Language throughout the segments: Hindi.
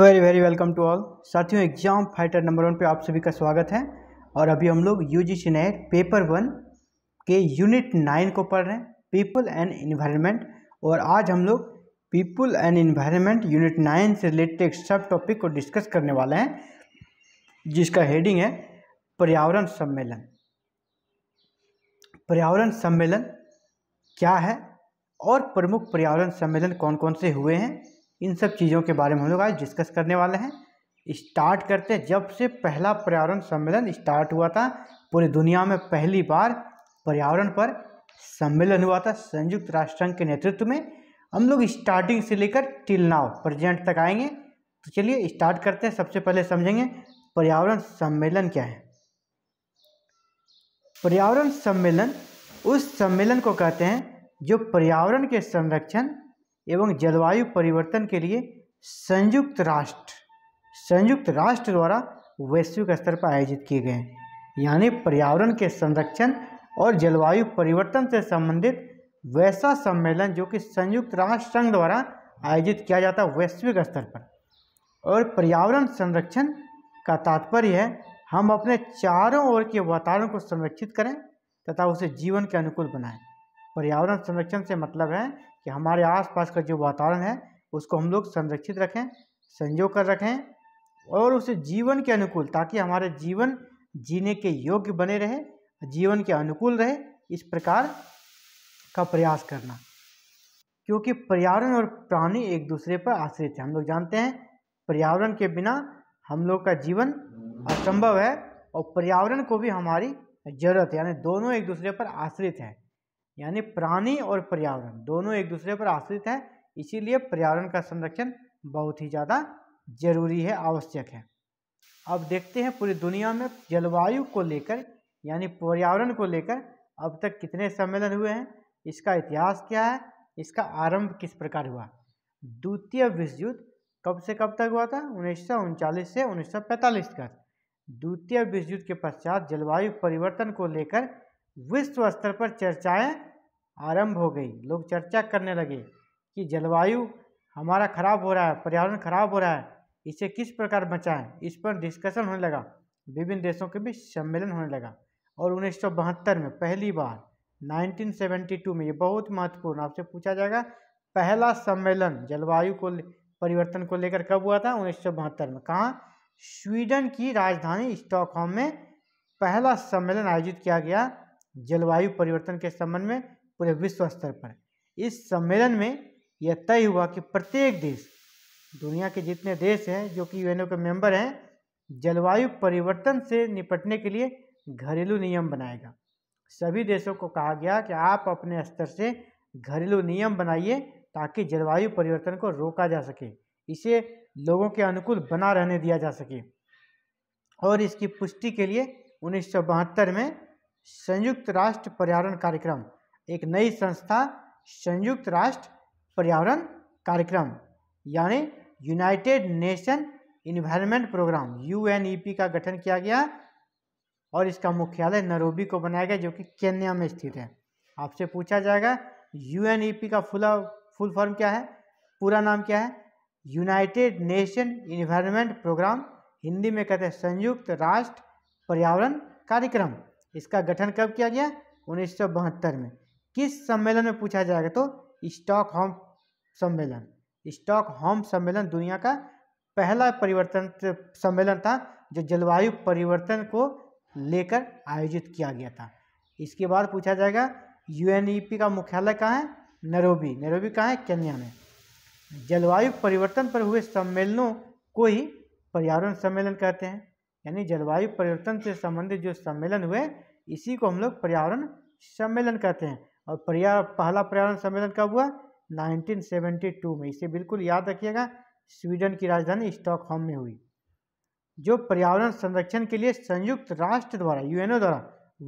very very welcome to all साथियों एग्जाम फाइटर नंबर वन पे आप सभी का स्वागत है और अभी हम लोग यू जी पेपर वन के यूनिट नाइन को पढ़ रहे हैं पीपल एंड इन्वायरमेंट और आज हम लोग people and environment unit nine से रिलेटेड सब टॉपिक को डिस्कस करने वाले हैं जिसका हेडिंग है पर्यावरण सम्मेलन पर्यावरण सम्मेलन क्या है और प्रमुख पर्यावरण सम्मेलन कौन कौन से हुए हैं इन सब चीज़ों के बारे में हम लोग आज डिस्कस करने वाले हैं स्टार्ट करते हैं जब से पहला पर्यावरण सम्मेलन स्टार्ट हुआ था पूरी दुनिया में पहली बार पर्यावरण पर सम्मेलन हुआ था संयुक्त राष्ट्र संघ के नेतृत्व में हम लोग स्टार्टिंग से लेकर टिल नाव प्रेजेंट तक आएंगे तो चलिए स्टार्ट करते हैं सबसे पहले समझेंगे पर्यावरण सम्मेलन क्या है पर्यावरण सम्मेलन उस सम्मेलन को कहते हैं जो पर्यावरण के संरक्षण एवं जलवायु परिवर्तन के लिए संयुक्त राष्ट्र संयुक्त राष्ट्र द्वारा वैश्विक स्तर पर आयोजित किए गए यानी पर्यावरण के संरक्षण और जलवायु परिवर्तन से संबंधित वैसा सम्मेलन जो कि संयुक्त राष्ट्र संघ द्वारा आयोजित किया जाता है वैश्विक स्तर पर और पर्यावरण संरक्षण का तात्पर्य है हम अपने चारों ओर के वातावरण को संरक्षित करें तथा उसे जीवन के अनुकूल बनाएं पर्यावरण संरक्षण से मतलब है कि हमारे आसपास का जो वातावरण है उसको हम लोग संरक्षित रखें संजो कर रखें और उसे जीवन के अनुकूल ताकि हमारे जीवन जीने के योग्य बने रहे जीवन के अनुकूल रहे इस प्रकार का प्रयास करना क्योंकि पर्यावरण और प्राणी एक दूसरे पर आश्रित है हम लोग जानते हैं पर्यावरण के बिना हम लोग का जीवन असंभव है और पर्यावरण को भी हमारी जरूरत है यानी दोनों एक दूसरे पर आश्रित हैं यानी प्राणी और पर्यावरण दोनों एक दूसरे पर आश्रित है इसीलिए पर्यावरण का संरक्षण बहुत ही ज़्यादा जरूरी है आवश्यक है अब देखते हैं पूरी दुनिया में जलवायु को लेकर यानी पर्यावरण को लेकर अब तक कितने सम्मेलन हुए हैं इसका इतिहास क्या है इसका आरंभ किस प्रकार हुआ द्वितीय विश्व युद्ध कब से कब तक हुआ था उन्नीस से 1945 तक द्वितीय विश्व युद्ध के पश्चात जलवायु परिवर्तन को लेकर विश्व स्तर पर चर्चाएं आरंभ हो गई लोग चर्चा करने लगे कि जलवायु हमारा खराब हो रहा है पर्यावरण खराब हो रहा है इसे किस प्रकार बचाएं इस पर डिस्कशन होने लगा विभिन्न देशों के बीच सम्मेलन होने लगा और उन्नीस में पहली बार 1972 में ये बहुत महत्वपूर्ण आपसे पूछा जाएगा पहला सम्मेलन जलवायु को परिवर्तन को लेकर कब हुआ था उन्नीस में कहाँ स्वीडन की राजधानी स्टॉकहोम में पहला सम्मेलन आयोजित किया गया जलवायु परिवर्तन के संबंध में पूरे विश्व स्तर पर इस सम्मेलन में यह तय हुआ कि प्रत्येक देश दुनिया के जितने देश हैं जो कि यूएनओ के मेंबर हैं जलवायु परिवर्तन से निपटने के लिए घरेलू नियम बनाएगा सभी देशों को कहा गया कि आप अपने स्तर से घरेलू नियम बनाइए ताकि जलवायु परिवर्तन को रोका जा सके इसे लोगों के अनुकूल बना रहने दिया जा सके और इसकी पुष्टि के लिए उन्नीस में संयुक्त राष्ट्र पर्यावरण कार्यक्रम एक नई संस्था संयुक्त राष्ट्र पर्यावरण कार्यक्रम यानी united nation environment programme UNEP का गठन किया गया और इसका मुख्यालय नरोबी को बनाया गया जो कि केन्या में स्थित है आपसे पूछा जाएगा यूएनईपी का फुला फुल फॉर्म क्या है पूरा नाम क्या है united nation environment programme Hindi में कहते हैं संयुक्त राष्ट्र पर्यावरण कार्यक्रम इसका गठन कब किया गया उन्नीस में किस सम्मेलन में पूछा जाएगा तो स्टॉक होम सम्मेलन स्टॉक होम सम्मेलन दुनिया का पहला परिवर्तन सम्मेलन था जो जलवायु परिवर्तन को लेकर आयोजित किया गया था इसके बाद पूछा जाएगा यूएनईपी e का मुख्यालय कहाँ है नरोबी नरोबी कहाँ है केन्या में जलवायु परिवर्तन पर हुए सम्मेलनों को ही पर्यावरण सम्मेलन कहते हैं यानी जलवायु परिवर्तन से संबंधित जो सम्मेलन हुए इसी को हम लोग पर्यावरण सम्मेलन कहते हैं और पर्या पहला पर्यावरण सम्मेलन कब हुआ 1972 में इसे बिल्कुल याद रखिएगा स्वीडन की राजधानी स्टॉकहोम में हुई जो पर्यावरण संरक्षण के लिए संयुक्त राष्ट्र द्वारा यूएनओ द्वारा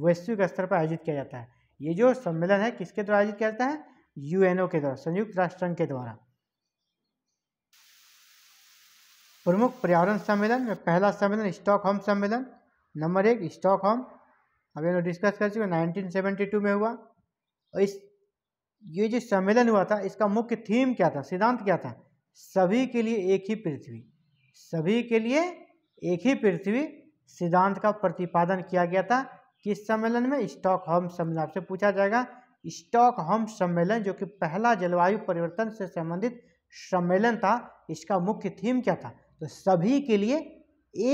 वैश्विक स्तर पर आयोजित किया जाता है ये जो सम्मेलन है किसके द्वारा आयोजित किया जाता है यूएनओ के द्वारा संयुक्त राष्ट्र संघ के द्वारा प्रमुख पर्यावरण सम्मेलन में पहला सम्मेलन स्टॉक होम सम्मेलन नंबर एक स्टॉक होम अभी हम डिस्कस कर चुके सेवेंटी टू में हुआ और इस ये जो सम्मेलन हुआ था इसका मुख्य थीम क्या था सिद्धांत क्या था सभी के लिए एक ही पृथ्वी सभी के लिए एक ही पृथ्वी सिद्धांत का प्रतिपादन किया गया था किस सम्मेलन में स्टॉक होम सम्मेलन आपसे पूछा जाएगा स्टॉक होम सम्मेलन जो कि पहला जलवायु परिवर्तन से संबंधित सम्मेलन था इसका मुख्य थीम क्या था तो सभी के लिए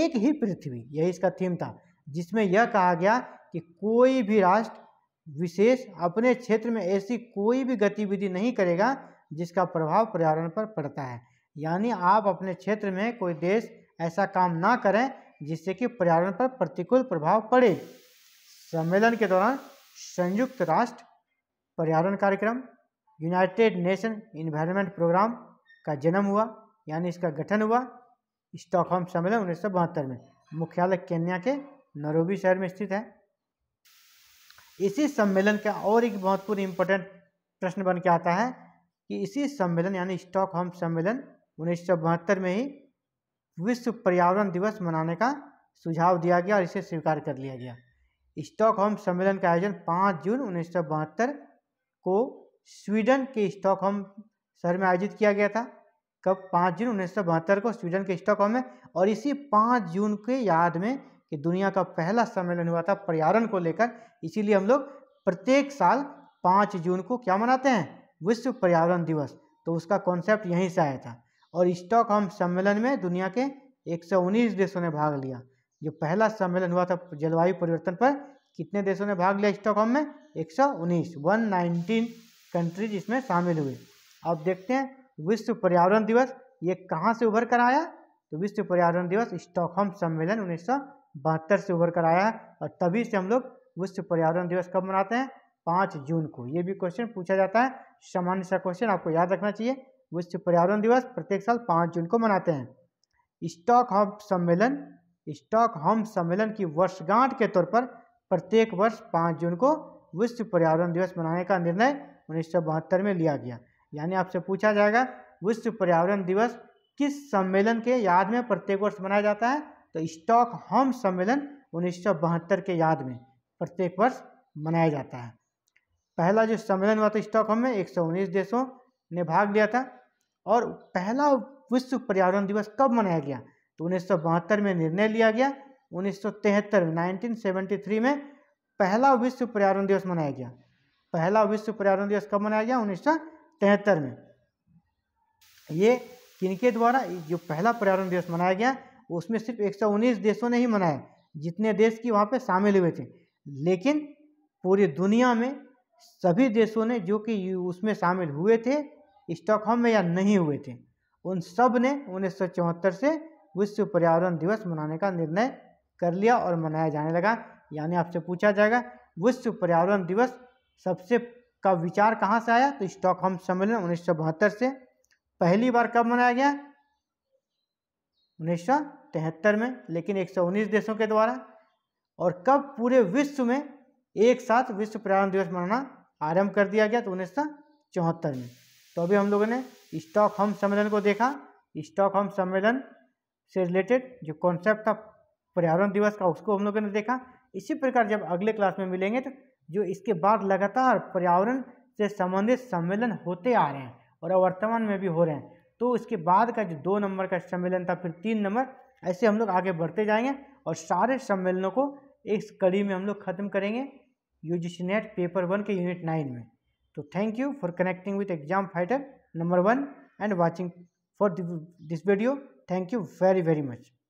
एक ही पृथ्वी यही इसका थीम था जिसमें यह कहा गया कि कोई भी राष्ट्र विशेष अपने क्षेत्र में ऐसी कोई भी गतिविधि नहीं करेगा जिसका प्रभाव पर्यावरण पर पड़ता है यानी आप अपने क्षेत्र में कोई देश ऐसा काम ना करें जिससे कि पर्यावरण पर प्रतिकूल प्रभाव पड़े सम्मेलन के दौरान संयुक्त राष्ट्र पर्यावरण कार्यक्रम यूनाइटेड नेशन इन्वायरमेंट प्रोग्राम का जन्म हुआ यानी इसका गठन हुआ स्टॉकहोम सम्मेलन उन्नीस में मुख्यालय केन्या के नरोबी शहर में स्थित है इसी सम्मेलन का और एक महत्वपूर्ण इम्पोर्टेंट प्रश्न बन के आता है कि इसी सम्मेलन यानी स्टॉकहोम सम्मेलन उन्नीस में ही विश्व पर्यावरण दिवस मनाने का सुझाव दिया गया और इसे स्वीकार कर लिया गया स्टॉकहोम सम्मेलन का आयोजन 5 जून उन्नीस को स्वीडन के स्टॉकहोम शहर में आयोजित किया गया था कब पाँच जून उन्नीस सौ बहत्तर को स्वीडन के स्टॉकहोम में और इसी पाँच जून के याद में कि दुनिया का पहला सम्मेलन हुआ था पर्यावरण को लेकर इसीलिए हम लोग प्रत्येक साल पाँच जून को क्या मनाते हैं विश्व पर्यावरण दिवस तो उसका कॉन्सेप्ट यहीं से आया था और स्टॉकहोम सम्मेलन में दुनिया के एक देशों ने भाग लिया जो पहला सम्मेलन हुआ था जलवायु परिवर्तन पर कितने देशों ने भाग लिया स्टॉकहोम में एक सौ कंट्रीज इसमें शामिल हुए अब देखते हैं विश्व पर्यावरण दिवस ये कहाँ से उभर कर आया तो विश्व पर्यावरण दिवस स्टॉकहोम सम्मेलन उन्नीस से उभर कर आया है और तभी से हम लोग विश्व पर्यावरण दिवस कब मनाते हैं पाँच जून को ये भी क्वेश्चन पूछा जाता है सामान्य सा क्वेश्चन आपको याद रखना चाहिए विश्व पर्यावरण दिवस प्रत्येक साल पाँच जून को मनाते हैं स्टॉक हम सम्मेलन स्टॉक हम सम्मेलन की वर्षगांठ के तौर पर प्रत्येक वर्ष पाँच जून को विश्व पर्यावरण दिवस मनाने का निर्णय उन्नीस में लिया गया यानी आपसे पूछा जाएगा विश्व पर्यावरण दिवस किस सम्मेलन के याद में प्रत्येक वर्ष मनाया जाता है तो स्टॉक होम सम्मेलन उन्नीस के याद में प्रत्येक वर्ष मनाया जाता है पहला जो सम्मेलन हुआ था होम में एक देशों ने भाग लिया था और पहला विश्व पर्यावरण दिवस कब मनाया गया तो उन्नीस में निर्णय लिया गया उन्नीस में थ्री में पहला विश्व पर्यावरण दिवस मनाया गया पहला विश्व पर्यावरण दिवस कब मनाया गया उन्नीस तिहत्तर में ये किनके द्वारा जो पहला पर्यावरण दिवस मनाया गया उसमें सिर्फ 119 देशों ने ही मनाया जितने देश की वहाँ पे शामिल हुए थे लेकिन पूरी दुनिया में सभी देशों ने जो कि उसमें शामिल हुए थे स्टॉकहोम में या नहीं हुए थे उन सब ने उन्नीस से विश्व पर्यावरण दिवस मनाने का निर्णय कर लिया और मनाया जाने लगा यानी आपसे पूछा जाएगा विश्व पर्यावरण दिवस सबसे का विचार कहाँ से आया तो स्टॉक हम सम्मेलन उन्नीस से पहली बार कब मनाया गया उन्नीस में लेकिन 119 देशों के द्वारा और कब पूरे विश्व में एक साथ विश्व पर्यावरण दिवस मनाना आरंभ कर दिया गया तो उन्नीस में तो अभी हम लोगों ने स्टॉक हम सम्मेलन को देखा स्टॉक हम सम्मेलन से रिलेटेड जो कॉन्सेप्ट था पर्यावरण दिवस का उसको हम लोगों ने देखा इसी प्रकार जब अगले क्लास में मिलेंगे तो जो इसके बाद लगातार पर्यावरण से संबंधित सम्मेलन होते आ रहे हैं और वर्तमान में भी हो रहे हैं तो इसके बाद का जो दो नंबर का सम्मेलन था फिर तीन नंबर ऐसे हम लोग आगे बढ़ते जाएंगे और सारे सम्मेलनों को एक कड़ी में हम लोग ख़त्म करेंगे U G net paper one के यूनिट नाइन में तो thank you for connecting with exam fighter number one and watching for this video thank you very very much